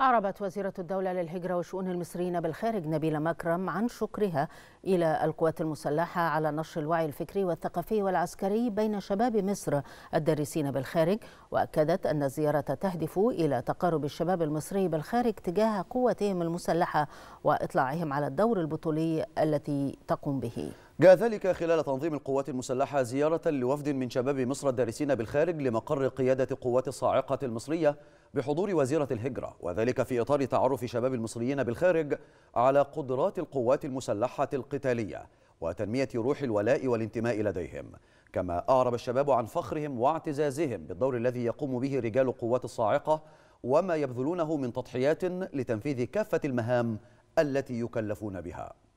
أعربت وزيرة الدولة للهجرة وشؤون المصريين بالخارج نبيلة مكرم عن شكرها إلى القوات المسلحة على نشر الوعي الفكري والثقافي والعسكري بين شباب مصر الدارسين بالخارج وأكدت أن الزيارة تهدف إلى تقارب الشباب المصري بالخارج تجاه قوتهم المسلحة وإطلاعهم على الدور البطولي التي تقوم به جاء ذلك خلال تنظيم القوات المسلحة زيارة لوفد من شباب مصر الدارسين بالخارج لمقر قيادة قوات الصاعقة المصرية بحضور وزيرة الهجرة وذلك في إطار تعرف شباب المصريين بالخارج على قدرات القوات المسلحة القتالية وتنمية روح الولاء والانتماء لديهم كما أعرب الشباب عن فخرهم واعتزازهم بالدور الذي يقوم به رجال القوات الصاعقة وما يبذلونه من تضحيات لتنفيذ كافة المهام التي يكلفون بها